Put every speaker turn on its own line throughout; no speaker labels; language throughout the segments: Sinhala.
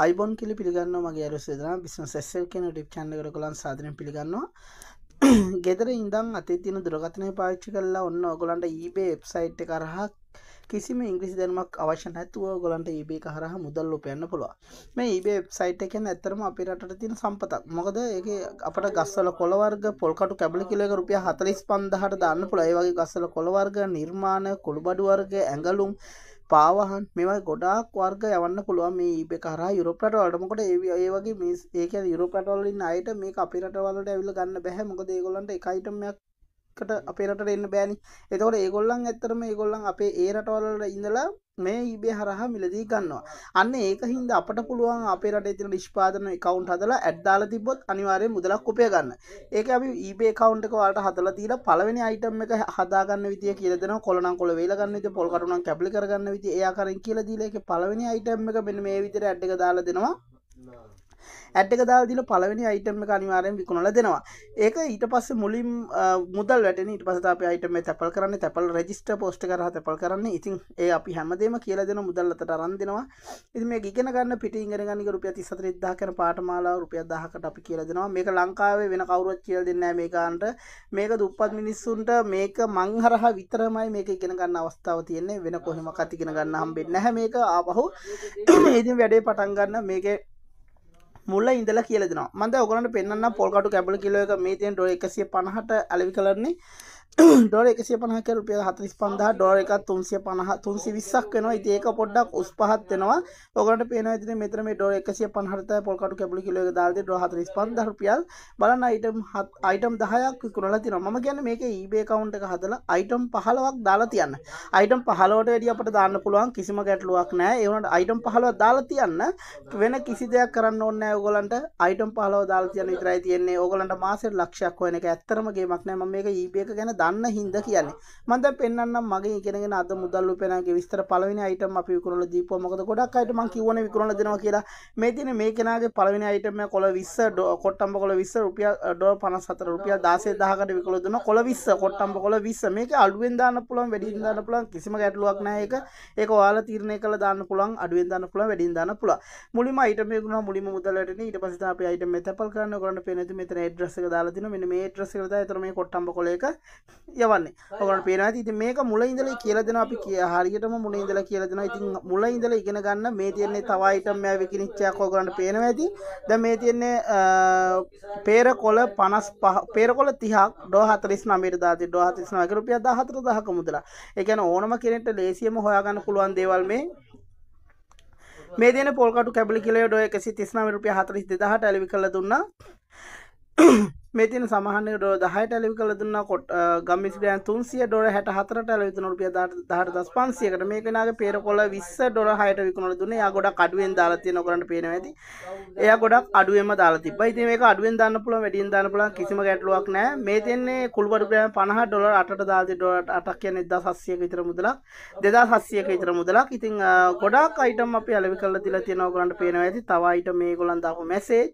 අයිබොන් කලි පිළිගන්න මගේ අරු සේදන බිස්න සෙස්සල් කියන ටිප් චන්ඩකර කොලන් සාදරෙන් පිළිගන්නවා ගෙදර ඉඳම් අතේ තින දුරගතනය පාච්චි කරලා ඔන්න ඔගොලන්ට ඊබේ වෙබ්සයිට් කරහා කිසිම ඉංග්‍රිසි දැනමක් අවශ්‍ය නැතුව ගොලන්ට ඒබේ කරහ මුදල්ලු පයන්න පුළුව මේ ඒබේ වෙබ්සයිට් එකෙන් ඇත්තරම අපි රට තින සම්පතක් මොකද ඒ අපට ගස්සල කොළවර්ග පොල්කටු කැබලි කිලක රුපිය හතලිස් පන්දහට දන්න පුළ ඒ වගේ ගස්සල කොළවර්ග නිර්මාණ කොළුබඩුවර්ග ඇඟලුම් පාවහන් මෙවා ගොඩාක් වර්ග යවන්න පුළුවන් මේ ඒබ කර යුරපට වලටමකොට ඒ වගේ මේ ඒක යුරපටවලින් අයට මේ අපිරටවලට ඇවිල ගන්න බැහැ මොකද ඒගොලන්ට එකයිටමයක් කට අපේරට එන්න බෑනි එතකොට ඒගොල්ලන් ඇත්තරම ඒගොල්ලන් අපේ ඒරටවලට ඉඳලා මේ ඊබේ හරහා මිලදී ගන්නවා අන්න ඒක හින්ද අපට පුළුවන් අපේ රටේ තියෙන නිෂ්පාදන account හදලා ඇඩ් දාලා තිබ්බොත් අනිවාර්යයෙන් මුදලක් උපය ගන්න. ඒක අපි eBay account එක වලට හදලා තියලා පළවෙනි item එක හදාගන්න විදිය කියලා දෙනවා. කොළ නම් කොළ වේලා ගන්න විදිය, පොල් කටු නම් කැපිලි කරගන්න විදිය, ඒ ආකාරයෙන් කියලා දීලා ඒකේ පළවෙනි item එක මෙන්න මේ විදිහට ඇඩ් එක දාලා දෙනවා. ඇට් එක දාල් දිල පලවෙනි අයිටම අනිවාරයෙන් විකුණල දෙනවා ඒක ඊට පස්ස මුලින් මුදල් වැට ඊට පස අප අයිටම තැපල් කරන්න තැපල් රජිස්ට පෝස්ට කරහ තැපල් කරන්න ඉතින් ඒ අපි හැමදේම කියල දෙන මුදල්ලට රන් දෙෙනවා ඉති මේ ගෙන ගන්න පිට ඉගරගනික රුපිය තිසතර ඉදදා කර පාටමාලා රුපිය දහකට අපි කියල දෙනවා මේක ලංකාවේ වෙන කවරුත් කියල දෙන්න මේකාන්ට මේක දුප්පත් මිනිස්සුන්ට මේක මංහරහ විතරමයි මේක ඉගෙන ගන්න අවස්ථාව තියෙන්නේ වෙන කොහෙම කතිගෙන ගන්න හම්බෙන්න හැ මේක ආපහු ඒදි වැඩේ පටන්ගන්න මේක මුල්ල ඉඳල කියලදෙන මන්ද ඔගලට පෙන්න්න පොල්කටු කැබල කිලක මේ තියෙන් ඩො එකසිය පණහට ඇලි කලරන්නේ ඩොර එකසිය පනහක රුපිය හතරිස් පන්දහ ඩොර එකක් තුන්සිය පනහ තුන්සි විස්සක් වෙනවා ඉති ඒක පොඩ්ඩක් උස් පහත් වෙනවා ඔකට පේන ඉතින මෙතර මේ ඩොර එකසිය පහරතය පොල්කටු කැපලි කිලෝ එක දාල්ද ඩො හතරිස් පන්දහ රුපියල් බලන්න අයිටම් හත් අයිටම් දහයක් විකුණලා තියෙනවා මම කියන්නේ මේක ඊබේ account එක හදලා අයිටම් 15ක් දාලා තියන්න අයිටම් 15ට වැඩි අපිට දාන්න පුළුවන් කිසිම ගැටලුවක් නැහැ ඒ වුණාට අයිටම් 15 දාලා තියන්න වෙන කිසි දෙයක් කරන්න ඕනේ නැහැ ඕගොල්ලන්ට අයිටම් 15 දාලා තියන්න විතරයි තියෙන්නේ ඕගොල්ලන්ට මාසෙට ලක්ෂයක් හොයන එක ඇත්තරම ගේමක් නැහැ මම මේක ඊබේ එක ගැන දන්න හින්ද කියන්නේ මන්ද පෙන්න්නම් මගේ ඉගෙනගෙන අද මුදල් උපෙනගේ විස්තර පළවෙනි අයිටම් අපි විකුණලා දීපුවා මොකද ගොඩක් අයට මං කිව්වනේ විකුණලා දෙනවා කියලා මේ දින මේ කෙනාගේ පළවෙනි අයිටම් එක කොළ 20 කොට්ටම්බ කොළ 20 රුපියල් ඩොලර් 54 රුපියල් 16000කට විකුණලා දුන්නා කොළ 20 කොට්ටම්බ කොළ 20 මේක අඩුවෙන් දාන්න පුළුවන් වැඩියෙන් දාන්න පුළුවන් කිසිම ගැටලුවක් නැහැ ඒක ඒක ඔයාලා තීරණය කරලා දාන්න පුළුවන් අඩුවෙන් දාන්න පුළුවන් වැඩියෙන් දාන්න පුළුවන් මුලින්ම අයිටම් එක ගුණා මුලින්ම මුදල් වැටෙන ඊට පස්සේ තමයි අයිටම් එක තැපල් කරන්න කරන්න පේන ඉතින් මෙතන ඇඩ්‍රස් එක දාලා දිනවා මෙන්න මේ ඇඩ්‍රස් එක දාලා එතන මේ කොට්ටම්බ කොළ එක යවන්නේ ඔකට පේන ඇති මේක මුල ඉඳල කියලදෙන අපි කිය හරියටම මුල ඉඳල කියලදෙන ඉතින් මුල ඉඳල ඉගෙන ගන්න මේ තියන්නේ තවයිටම මෑ විකිනිච්චයක් ඕගරන්ට පේනව ඇති ද මේ තියන්නේ පේර කොල පනස් පහ පේරකොල තිහක් ඩෝ හතරිස් නමට දාති ඩෝ හතිස් නකරුපිය දහතර දහක මුදලා එකන ඕනම කෙනෙට ලේසියම හොයාගන්න පුළුවන් දේවල් මේ මේ දෙන පොල්කට කැබලි කියල ඩෝ එකසි තිස්නම රුපිය හතරිස් දෙදහට ඇලි කළ දුන්නා මෙතින සමහන්ට දහට ඇලි කල දුන්න කොට ගමිස්ගයන් තුන්සිය ඩොර හැට හතරට ඇලවිත නොරුපිය දහට දස් පන්සියකට මේකනගේ පේර කොල විස්ස ඩොර හයට විකුණල දුන්න යා ගොඩක් අඩුවෙන් දාලතිය නොකරට පේන ඇති එය ගොඩක් අඩුවම දාලති බයිති මේක අඩුවෙන් දන්න පුල වැඩින් දන්න පුල කිසිම ගැටලුවක් නෑ මේ තින්නේ කුල්බඩුගයන් පහ ඩොලර් අට දාති ඩොලට අටක් කියන එදා සස්සියක විතර මුදලක් දෙදා සස්සියක විතර මුදලක් ඉතිං ගොඩක් අයිටම් අප ඇලවි කල තිල තියෙනවකරට පේන ඇති තවයිට මේ ගොලන් දාපු මැසේජ්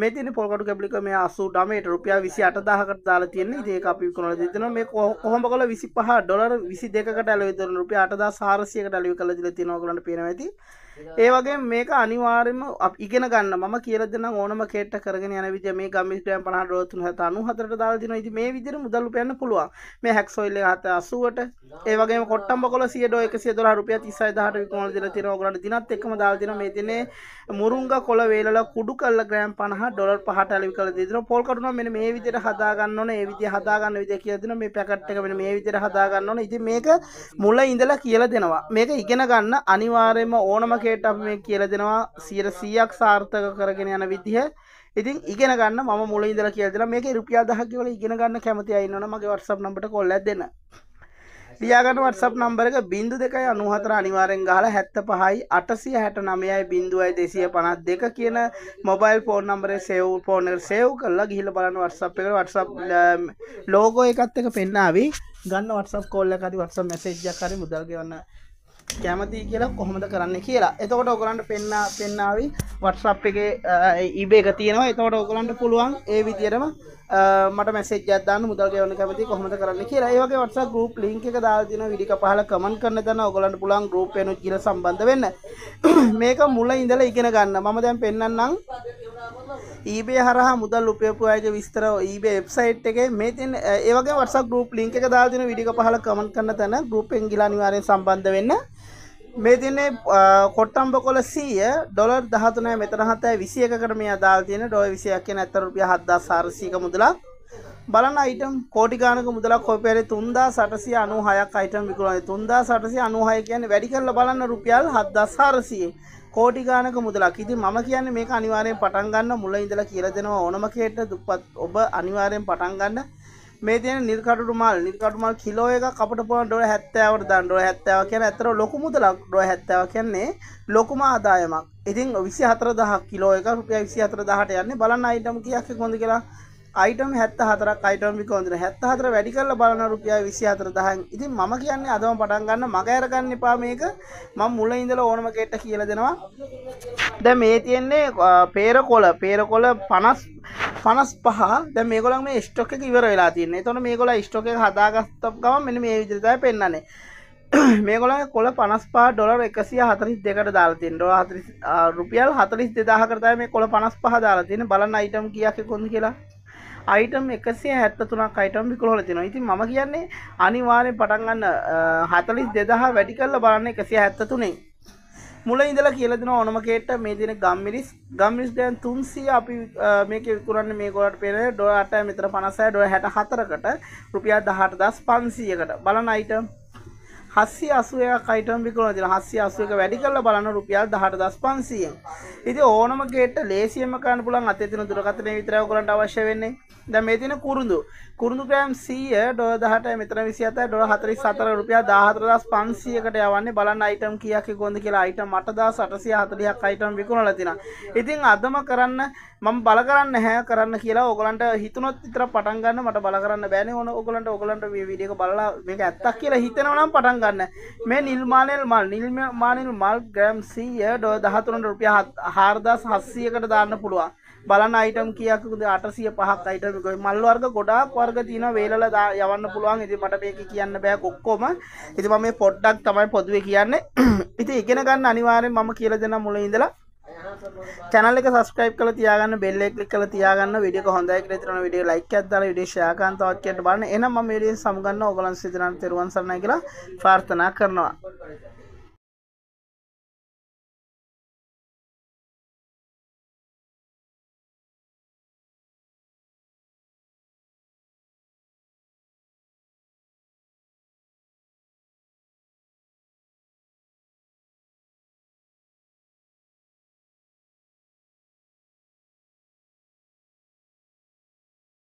මෙතින පොල්කඩු කැපලික මේ අසු ඩමේට රුපියා විසි අටදාහකට දාලා තියන්නේ ඒක අපි විකුණලා දෙනවා මේ කොහොම කළ 25 ඩොලර් 22කට ඇලවිතර රුපියා 8400කට ඇලවි කරලා දීලා තියෙනවා ඔයගොල්ලන්ට පේනවා ඇති ඒ වගේ මේක අනිවාර්යම ඉගෙන ගන්න මම කියල දෙන්න ඕනම කෙට කරගෙන යන විද මේ ගමිස්ටයන් පහ රෝතුන් හත අනු හතර දාල්දින ඉති මේ විදිර මුදල්ලු පයන්න පුළුවන් මේ හැක්සොයිල්ල හත අසුවට ඒවගේ කොටම් කොල සිය ඩෝයක සිය දොලා රුපිය තිසයි දහට විකෝල දින තිර ගොලට දිනත් එකම දාල්දින මේ දිනේ මුරුංග කොල වේලලා කුඩු කල්ල ග්‍රෑම් පහ ඩොලර් පහට ඇලි කල දිදර පොල් කටුන මෙ මේ විදිර හදාගන්න ඕන ඒ විදි හදාගන්න විදිය කියදින මේ පැකට් එක වෙන මේ විදිර හදාගන්න ඕන ඉති මේක මුල ඉඳලා කියලා දෙනවා මේක ඉගෙන ගන්න අනිවාර්යයෙන්ම ඕනම වාකයට අප මේ කියල දෙනවා සියර සීයක් සාර්ථක කරගෙන යන විදිහ ඉතින් ඉගෙන ගන්න ම මුල ඉදර කියදල මේක රුපියා දහකිවල ඉගෙන ගන්න කැමති අයින්නන මගේ වටසප් නම්ට කොල්ල දෙන්න ලියාගන්න වටසප් නම්බරක බින්දු දෙකයි අනුහතර අනිවාරෙන් ගහල හැත්ත පහයි අටසිය හැට නමයයි බින්දුවයි දෙසිය පනත් දෙක කියන මොබයිල් ෆෝන් නම්බරේ සෙව් පෝනර් සෙව් කල්ලා ගිහිල බලන්න වටසප් එක වටසප් ලෝගෝ එකත් එක පෙන්නාවී ගන්න වටසප් කොල්ල කරි වටසප් මැසේජ්ජ කරි මුදල්ගවන්න කැමති කියලා කොහොමද කරන්න කියලා එතකොට ඔගලන්ට පෙන්න පෙන්නාව වටසප් එක ඉබේ එක තියෙනවා එතකොට ඔගලන්ට පුළුවන් ඒ විදිරම මට මැසෙජ දන්න මුදල් ගවන කැමති කොහොමද කරන්න කියලා ඒවගේ වටස ගරුප් ලිංක එක දාතින විඩික පහල කමන් කරන්න දන්න ඔගලන්ට පුළන් ගරුප් න කියල සම්බන්ධ වෙන්න මේක මුල්ල ඉඳල ඉගෙන ගන්න මම දැන් පෙන්න්නම් ඊබේ හරහා මුදල් උපයපු අයගේ විස්තර ඊබේ වෙබ්සයිට් එකේ මේ තියෙන ඒ වගේ WhatsApp group link එක දාලා තියෙන විඩියෝ පහල කමෙන්ට් කරන තැන group එකෙන් ගිලා අනිවාර්යෙන් සම්බන්ධ වෙන්න මේ තින්නේ කොට්ටම්බ කොල සීය ඩොලර් දහතුනෑ මෙතන හතෑ විසිය එකට මේ අදාල් තියෙන ඩොය විසියක් කියෙන ඇතරුපිය හද්දා සාරසීක මුදලක් බලන්න අයිටම් කෝටිගානක මුදලක් කොපේරේ තුන්දා සටසිය අනු හයක් අයිටම් විකුණයි තුන්දා සටසිය අනුහය කියන වැඩි කරල බලන්න රුපියල් හද්දා සාරසියේ කෝටිගානක මුදලක් ඉති ම කියන්නේ මේ අනිවාරයෙන් පටන්ගන්න මුල ඉඳලා කියල දෙෙනවා ඕනම කියට දුපත් ඔබ අනිවාරයෙන් පටන්ගන්න මේ තියෙන නිර්කටු මල් නිර්කටු මල් කිලෝ එකක් අපිට පුළුවන් ඩොලර් 70වට දාන්න ඩොලර් 70 කියන්නේ ඇත්තට ලොකු මුදලක් ඩොලර් 70 කියන්නේ ලොකුම ආදායමක්. ඉතින් 24000 කිලෝ එක රුපියල් 24000ට යන්නේ බලන්න අයිටම් කීයක් කොහොමද කියලා අයිටම් හැත්ත හතරක් අයිටම් විකෝන්දන හැත්ත හතර වැඩි කරල බලන රුපිය විසි අතර දහන් ඉතින් ම කියන්නේ අදම පටන්ගන්න මගඇරගන්න එපා මේක මං මුල ඉඳල ඕනම කෙට්ට කියල දෙෙනවා ද මේ තියෙන්නේ පේරකොල පේරකොල පනස් පනස් පහ ද මේගොල මේ ස්ටොක ඉවර වෙලා තින්නේ තොන මේගොල ස්ටොක හදාගස්තක් ගම මෙන මේ විදිරතය පෙන්න්නන්නේ මේගොල කොල පනස් පා ඩොලර් එකසිය හතරිස් දෙකට දාලතින් ඩො රුපියල් හතරිස් දෙදාහ කරතය මේ කොල පනස් පහ දාලතින බලන්න අයිටම් කියක කොඳ කියලා අයිටම් එකසේ හැත්ත තුනක් අයිටම් විකරහල තින ඉති ම කියන්නේ අනිවාරය පටන්ගන්න හතලිස් දෙදහ වැඩි කල්ල බලන්න එකසිය හැත්ත තුනේ මුල ඉඳලා කියලදින ඕනමකේට මේ දින ගම්මිරිස් ගම්මිස් ඩයන් තුන්සිය අපි මේක විකුරන්න මේ ගොලට පෙන ඩොලාට මෙතර පනසය ඩො හැට හතරකට රුපියා දහට දස් පන්සීයකට බලන අයිට හස්සි අසුවය කයිටම් විකුණ දින හස්සි අසුවක වැඩි කරල බලන්න රුපියල් දහට දස් පන්සියෙන් ඉති ඕනමගේට ලේසියම කාන පුලන් අතතින දුරකතනය විතරය කරට අවශ්‍ය වෙන්නේ දැන් මේ තියෙන කුරුඳු කුරුඳු ග්‍රෑම් 100 ඩොලර් 18යි මෙතන 27යි ඩොලර් 44 රුපියා 14500කට යවන්නේ බලන්න අයිටම් කීයක් කොහොමද කියලා අයිටම් 8840ක් අයිටම් විකුණලා තිනා. ඉතින් අදම කරන්න මම බල කරන්න නැහැ කරන්න කියලා ඕගලන්ට හිතුනොත් විතර පටන් ගන්න මට බල කරන්න බෑනේ ඕන ඕගලන්ට ඕගලන්ට මේ වීඩියෝ එක බලලා මේක ඇත්තක් කියලා හිතෙනවා නම් පටන් ගන්න. මේ නිල් මානෙල් මල් නිල් මානෙල් මල් ග්‍රෑම් 100 ඩොලර් 13 රුපියා 4700කට දාන්න පුළුවන්. බලන්න අයිටම් කියකුද අටසිය පහක් අයිටමක මල්වර්ග ගොඩක් වර්ග තින වේලල යවන්න පුළුවන් ඉති මට මේක කියන්න බෑ කොක්කොම ඉති ම මේ පොඩ්ඩක් තමයි පොදුව කියන්න ඉති ඉගෙන ගන්න අනිවාරෙන් මම කියල දෙෙන මුල ඉඳලා චැනල එක සස්ක්‍රයිප් කල තියාගන්න බෙල්ලෙක් කල තියාගන්න විඩිය හොඳයි තරන විඩිය ලයික් ඇදල විදේශයාකාන්තවක්කයට බලන්න එනම් ම ඩිය සම්ගන්න ඔගලන් සිදරන් තෙරුවන්සරන කියලා පාර්ථනා කරනවා